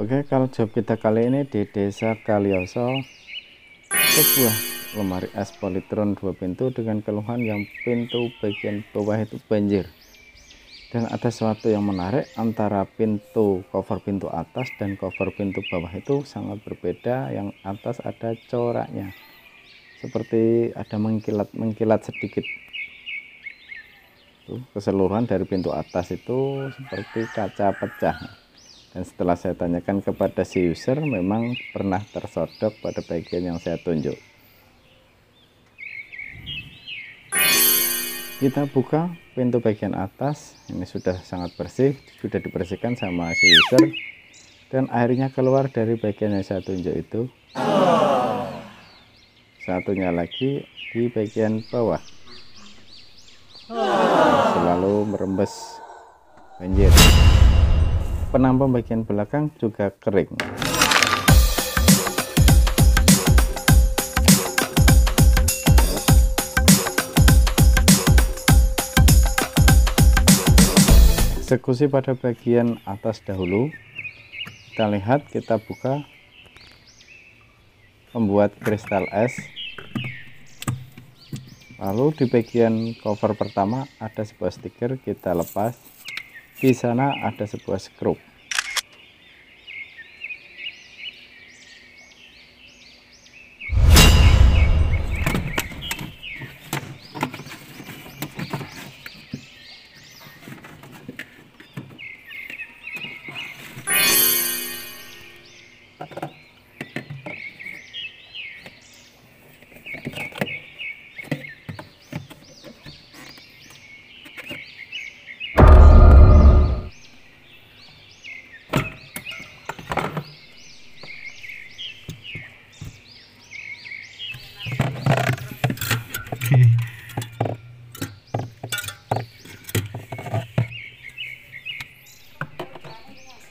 Oke, kalau job kita kali ini di Desa Kalioso, sebuah lemari es politron dua pintu dengan keluhan yang pintu bagian bawah itu banjir. Dan ada sesuatu yang menarik antara pintu cover pintu atas dan cover pintu bawah itu sangat berbeda. Yang atas ada coraknya, seperti ada mengkilat mengkilat sedikit. Tuh, keseluruhan dari pintu atas itu seperti kaca pecah dan setelah saya tanyakan kepada si user memang pernah tersodok pada bagian yang saya tunjuk kita buka pintu bagian atas ini sudah sangat bersih sudah dibersihkan sama si user dan airnya keluar dari bagian yang saya tunjuk itu satunya lagi di bagian bawah selalu merembes banjir penampung bagian belakang juga kering eksekusi pada bagian atas dahulu kita lihat kita buka membuat kristal es lalu di bagian cover pertama ada sebuah stiker kita lepas di sana ada sebuah skrup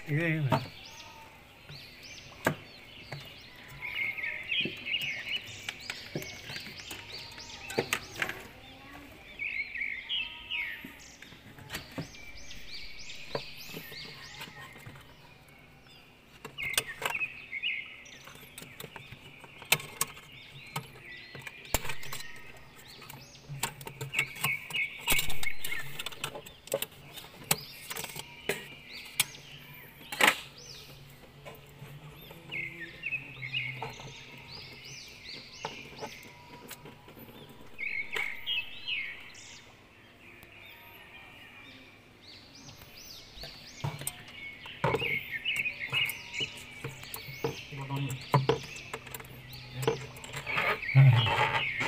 你愿意 Mm-hmm.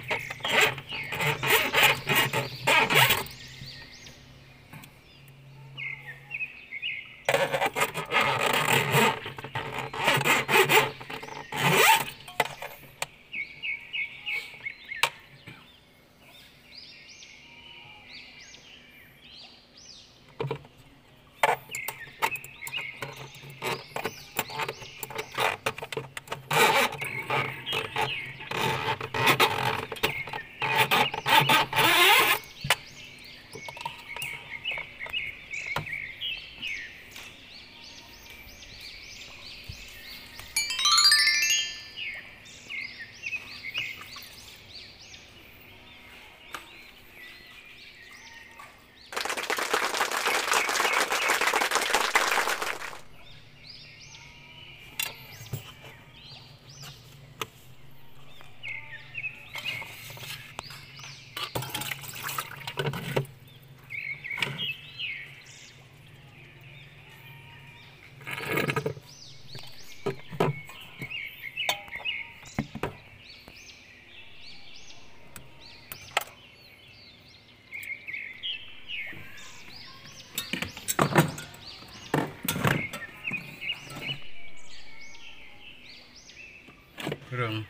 room.